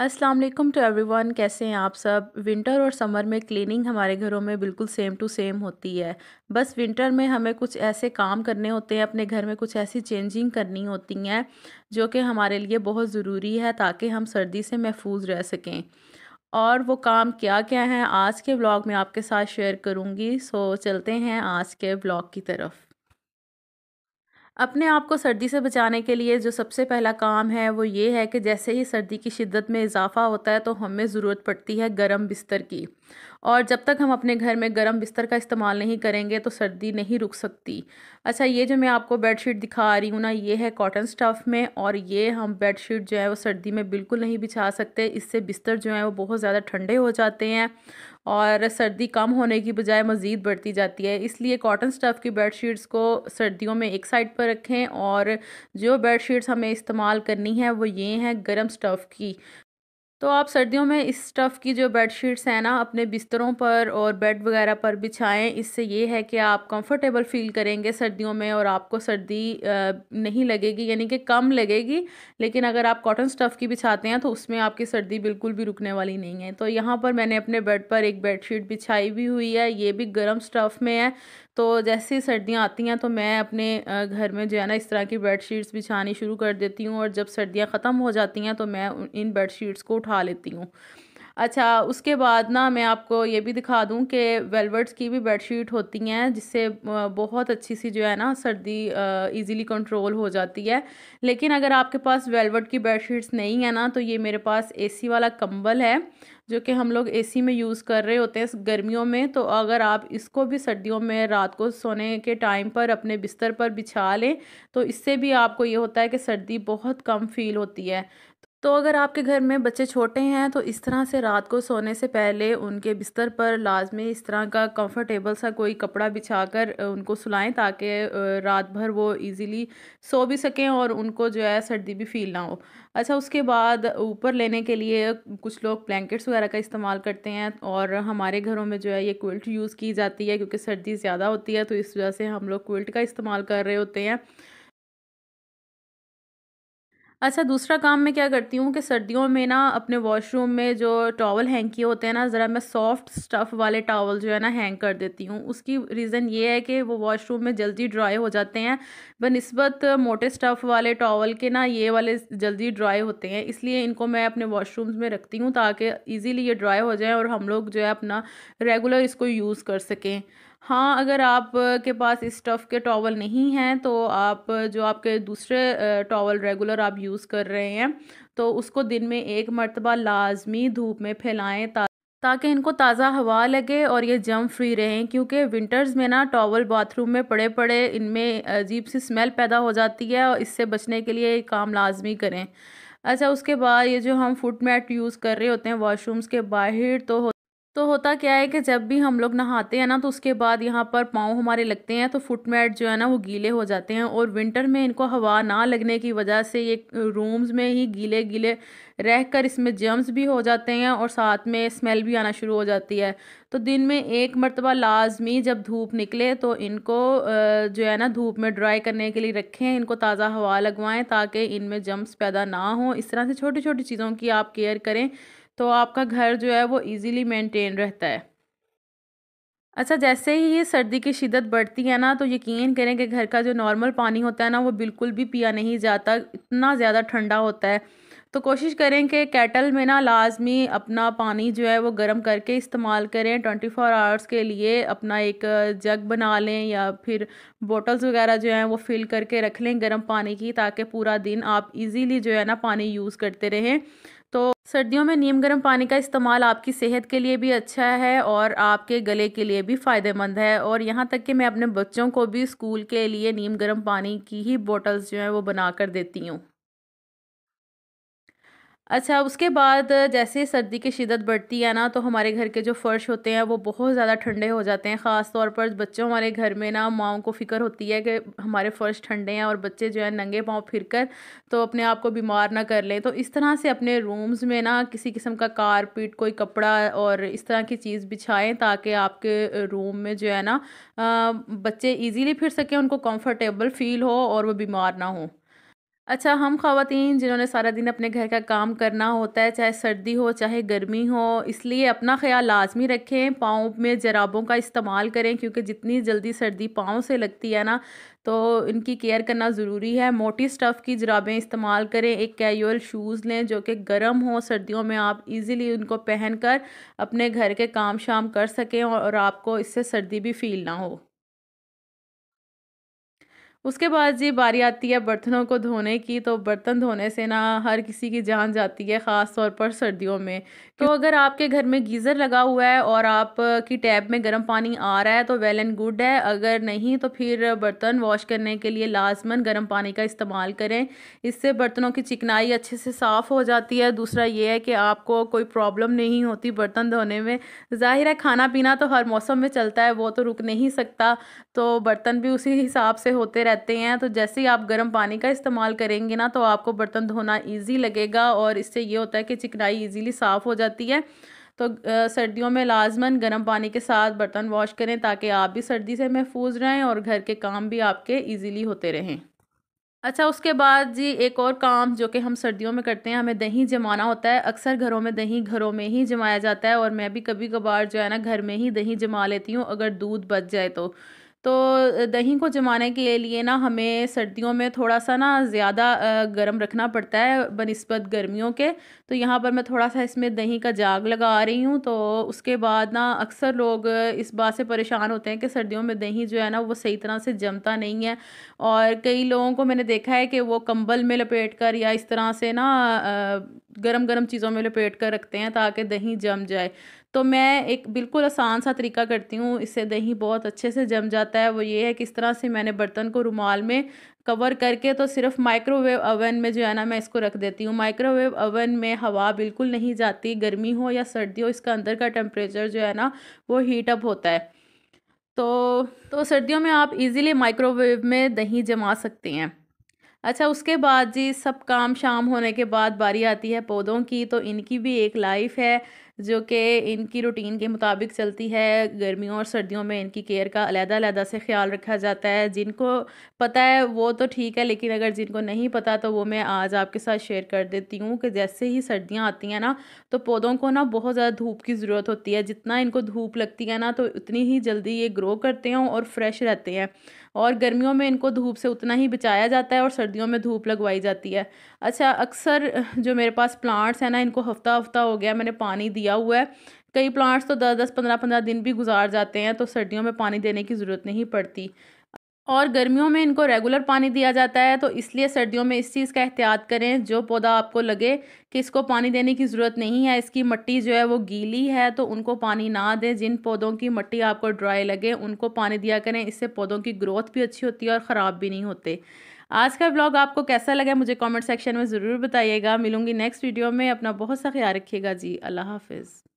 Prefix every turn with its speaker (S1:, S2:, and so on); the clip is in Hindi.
S1: अस्सलाम वालेकुम टू एवरीवन कैसे हैं आप सब विंटर और समर में क्लीनिंग हमारे घरों में बिल्कुल सेम टू सेम होती है बस विंटर में हमें कुछ ऐसे काम करने होते हैं अपने घर में कुछ ऐसी चेंजिंग करनी होती हैं जो कि हमारे लिए बहुत ज़रूरी है ताकि हम सर्दी से महफूज रह सकें और वो काम क्या क्या हैं आज के ब्लॉग में आपके साथ शेयर करूँगी सो चलते हैं आज के ब्लॉग की तरफ अपने आप को सर्दी से बचाने के लिए जो सबसे पहला काम है वो ये है कि जैसे ही सर्दी की शिद्दत में इजाफ़ा होता है तो हमें ज़रूरत पड़ती है गर्म बिस्तर की और जब तक हम अपने घर में गर्म बिस्तर का इस्तेमाल नहीं करेंगे तो सर्दी नहीं रुक सकती अच्छा ये जो मैं आपको बेडशीट दिखा रही हूँ ना ये है कॉटन स्टफ़ में और ये हम बेडशीट जो है वो सर्दी में बिल्कुल नहीं बिछा सकते इससे बिस्तर जो है वो बहुत ज़्यादा ठंडे हो जाते हैं और सर्दी कम होने की बजाय मज़ीद बढ़ती जाती है इसलिए कॉटन स्टफ़ की बेडशीट्स को सर्दियों में एक साइड पर रखें और जो बेडशीट्स हमें इस्तेमाल करनी है वो ये हैं गर्म स्टफ़ की तो आप सर्दियों में इस स्टफ़ की जो बेड शीट्स हैं ना अपने बिस्तरों पर और बेड वगैरह पर बिछाएं इससे ये है कि आप कंफर्टेबल फील करेंगे सर्दियों में और आपको सर्दी नहीं लगेगी यानी कि कम लगेगी लेकिन अगर आप कॉटन स्टफ़ की बिछाते हैं तो उसमें आपकी सर्दी बिल्कुल भी रुकने वाली नहीं है तो यहाँ पर मैंने अपने बेड पर एक बेड शीट बिछाई भी हुई है ये भी गर्म स्टफ़ में है तो जैसे ही सर्दियाँ आती हैं तो मैं अपने घर में जो है ना इस तरह की बेड शीट्स बिछानी शुरू कर देती हूँ और जब सर्दियाँ ख़त्म हो जाती हैं तो मैं इन बेड शीट्स को उठा उठा लेती हूँ अच्छा उसके बाद ना मैं आपको ये भी दिखा दूँ कि वेलवेट्स की भी बेडशीट होती हैं जिससे बहुत अच्छी सी जो है ना सर्दी इजीली कंट्रोल हो जाती है लेकिन अगर आपके पास वेलवेट की बेडशीट्स नहीं है ना तो ये मेरे पास एसी वाला कंबल है जो कि हम लोग एसी में यूज़ कर रहे होते हैं गर्मियों में तो अगर आप इसको भी सर्दियों में रात को सोने के टाइम पर अपने बिस्तर पर बिछा लें तो इससे भी आपको ये होता है कि सर्दी बहुत कम फील होती है तो अगर आपके घर में बच्चे छोटे हैं तो इस तरह से रात को सोने से पहले उनके बिस्तर पर लाजमी इस तरह का कंफर्टेबल सा कोई कपड़ा बिछाकर उनको सुलाएं ताकि रात भर वो इजीली सो भी सकें और उनको जो है सर्दी भी फील ना हो अच्छा उसके बाद ऊपर लेने के लिए कुछ लोग ब्लैंकेट्स वगैरह का इस्तेमाल करते हैं और हमारे घरों में जो है ये क्विल्ट यूज़ की जाती है क्योंकि सर्दी ज़्यादा होती है तो इस वजह से हम लोग क्विल्ट का इस्तेमाल कर रहे होते हैं अच्छा दूसरा काम मैं क्या करती हूँ कि सर्दियों में ना अपने वॉशरूम में जो टॉवल हैंग किए होते हैं ना ज़रा मैं सॉफ्ट स्टफ़ वाले टॉवल जो है ना हैंग कर देती हूँ उसकी रीज़न ये है कि वो वॉशरूम में जल्दी ड्राई हो जाते हैं बनस्बत मोटे स्टफ़ वाले टॉवल के ना ये वाले जल्दी ड्राई होते हैं इसलिए इनको मैं अपने वॉशरूम्स में रखती हूँ ताकि ईज़िली ये ड्राई हो जाए और हम लोग जो है अपना रेगुलर इसको यूज़ कर सकें हाँ अगर आप के पास स्टफ़ के टॉवल नहीं हैं तो आप जो आपके दूसरे टॉवल रेगुलर आप यूज़ कर रहे हैं तो उसको दिन में एक मरतबा लाजमी धूप में फैलाएँ ताकि इनको ताज़ा हवा लगे और ये जम फ्री रहें क्योंकि विंटर्स में ना टॉवल बाथरूम में पड़े पड़े इनमें अजीब सी स्मेल पैदा हो जाती है और इससे बचने के लिए काम लाजमी करें अच्छा उसके बाद ये जो हम फुट मैट यूज़ कर रहे होते हैं वॉशरूम्स के बाहर तो तो होता क्या है कि जब भी हम लोग नहाते हैं ना तो उसके बाद यहाँ पर पाँव हमारे लगते हैं तो फुट मैट जो है ना वो गीले हो जाते हैं और विंटर में इनको हवा ना लगने की वजह से ये रूम्स में ही गीले गीले रह कर इसमें जर्म्स भी हो जाते हैं और साथ में स्मेल भी आना शुरू हो जाती है तो दिन में एक मरतबा लाजमी जब धूप निकले तो इनको जो है ना धूप में ड्राई करने के लिए रखें इनको ताज़ा हवा लगवाएँ ताकि इनमें जम्स पैदा ना हों इस तरह से छोटी छोटी चीज़ों की आप केयर करें तो आपका घर जो है वो इजीली मेंटेन रहता है अच्छा जैसे ही ये सर्दी की शिदत बढ़ती है ना तो यकीन करें कि घर का जो नॉर्मल पानी होता है ना वो बिल्कुल भी पिया नहीं जाता इतना ज़्यादा ठंडा होता है तो कोशिश करें कि कैटल में ना लाजमी अपना पानी जो है वो गर्म करके इस्तेमाल करें ट्वेंटी फ़ोर आवर्स के लिए अपना एक जग बना लें या फिर बोटल्स वगैरह जो हैं वो फिल करके रख लें गर्म पानी की ताकि पूरा दिन आप इजीली जो है ना पानी यूज़ करते रहें तो सर्दियों में नीम गर्म पानी का इस्तेमाल आपकी सेहत के लिए भी अच्छा है और आपके गले के लिए भी फ़ायदेमंद है और यहाँ तक कि मैं अपने बच्चों को भी स्कूल के लिए नीम गर्म पानी की ही बोटल्स जो हैं वो बना कर देती हूँ अच्छा उसके बाद जैसे सर्दी की शिदत बढ़ती है ना तो हमारे घर के जो फ़र्श होते हैं वो बहुत ज़्यादा ठंडे हो जाते हैं ख़ास तौर पर बच्चों हमारे घर में ना माओ को फ़िक्र होती है कि हमारे फ़र्श ठंडे हैं और बच्चे जो है नंगे पाँव फिर कर तो अपने आप को बीमार ना कर लें तो इस तरह से अपने रूम्स में ना किसी किस्म का कारपेट कोई कपड़ा और इस तरह की चीज़ बिछाएँ ताकि आपके रूम में जो है ना बच्चे ईजीली फिर सकें उनको कम्फर्टेबल फील हो और वो बीमार ना हों अच्छा हम खातन जिन्होंने सारा दिन अपने घर का काम करना होता है चाहे सर्दी हो चाहे गर्मी हो इसलिए अपना ख्याल लाजमी रखें पाँव में जराबों का इस्तेमाल करें क्योंकि जितनी जल्दी सर्दी पाँव से लगती है ना तो इनकी केयर करना ज़रूरी है मोटी स्टफ़ की जराबें इस्तेमाल करें एक कैजुअल शूज़ लें जो कि गर्म हो सर्दियों में आप इजीली उनको पहनकर अपने घर के काम शाम कर सकें और आपको इससे सर्दी भी फील ना हो उसके बाद जी बारी आती है बर्तनों को धोने की तो बर्तन धोने से ना हर किसी की जान जाती है ख़ास तौर पर सर्दियों में तो हम्म। अगर आपके घर में गीज़र लगा हुआ है और आपकी टैब में गर्म पानी आ रहा है तो वेल एंड गुड है अगर नहीं तो फिर बर्तन वॉश करने के लिए लाजमन गर्म पानी का इस्तेमाल करें इससे बर्तनों की चिकनाई अच्छे से साफ़ हो जाती है दूसरा ये है कि आपको कोई प्रॉब्लम नहीं होती बर्तन धोने में ज़ाहिर है खाना पीना तो हर मौसम में चलता है वो तो रुक नहीं सकता तो बर्तन भी उसी हिसाब से होते रहे रहते हैं तो जैसे ही आप गर्म पानी का इस्तेमाल करेंगे ना तो आपको बर्तन धोना ईजी लगेगा और इससे ये होता है कि चिकनाई ईजीली साफ़ हो जाती है तो सर्दियों में लाजमन गर्म पानी के साथ बर्तन वॉश करें ताकि आप भी सर्दी से महफूज रहें और घर के काम भी आपके ईजीली होते रहें अच्छा उसके बाद जी एक और काम जो कि हम सर्दियों में करते हैं हमें दही जमाना होता है अक्सर घरों में दही घरों में ही जमाया जाता है और मैं भी कभी कभार जो है ना घर में ही दही जमा लेती हूँ अगर दूध बच जाए तो तो दही को जमाने के लिए ना हमें सर्दियों में थोड़ा सा ना ज़्यादा गर्म रखना पड़ता है बनस्बत गर्मियों के तो यहाँ पर मैं थोड़ा सा इसमें दही का जाग लगा रही हूँ तो उसके बाद ना अक्सर लोग इस बात से परेशान होते हैं कि सर्दियों में दही जो है ना वो सही तरह से जमता नहीं है और कई लोगों को मैंने देखा है कि वो कंबल में लपेट कर या इस तरह से ना गरम गरम चीज़ों में लपेट कर रखते हैं ताकि दही जम जाए तो मैं एक बिल्कुल आसान सा तरीका करती हूँ इससे दही बहुत अच्छे से जम जाता है वो ये है कि इस तरह से मैंने बर्तन को रुमाल में कवर करके तो सिर्फ माइक्रोवेव ओवन में जो है ना मैं इसको रख देती हूँ माइक्रोवेव ओवन में हवा बिल्कुल नहीं जाती गर्मी हो या सर्दी हो इसका अंदर का टेम्परेचर जो है ना वो हीट अप होता है तो तो सर्दियों में आप इजीली माइक्रोवेव में दही जमा सकते हैं अच्छा उसके बाद जी सब काम शाम होने के बाद बारी आती है पौधों की तो इनकी भी एक लाइफ है जो कि इनकी रूटीन के मुताबिक चलती है गर्मियों और सर्दियों में इनकी केयर का अलहदा अलहदा से ख्याल रखा जाता है जिनको पता है वो तो ठीक है लेकिन अगर जिनको नहीं पता तो वो मैं आज आपके साथ शेयर कर देती हूँ कि जैसे ही सर्दियाँ आती हैं ना तो पौधों को ना बहुत ज़्यादा धूप की ज़रूरत होती है जितना इनको धूप लगती है ना तो उतनी ही जल्दी ये ग्रो करते हैं और फ्रेश रहते हैं और गर्मियों में इनको धूप से उतना ही बचाया जाता है और सर्दियों में धूप लगवाई जाती है अच्छा अक्सर जो मेरे पास प्लांट्स हैं ना इनको हफ्ता हफ्ता हो गया मैंने पानी दिया किया हुआ है कई प्लांट्स तो दस दस पंद्रह पंद्रह दिन भी गुजार जाते हैं तो सर्दियों में पानी देने की ज़रूरत नहीं पड़ती और गर्मियों में इनको रेगुलर पानी दिया जाता है तो इसलिए सर्दियों में इस चीज़ का एहतियात करें जो पौधा आपको लगे कि इसको पानी देने की ज़रूरत नहीं है इसकी मिट्टी जो है वो गीली है तो उनको पानी ना दें जिन पौधों की मिट्टी आपको ड्राई लगे उनको पानी दिया करें इससे पौधों की ग्रोथ भी अच्छी होती है और ख़राब भी नहीं होते आज का ब्लॉग आपको कैसा लगा मुझे कमेंट सेक्शन में ज़रूर बताइएगा मिलूंगी नेक्स्ट वीडियो में अपना बहुत सा ख्याल रखिएगा जी अल्लाह हाफिज़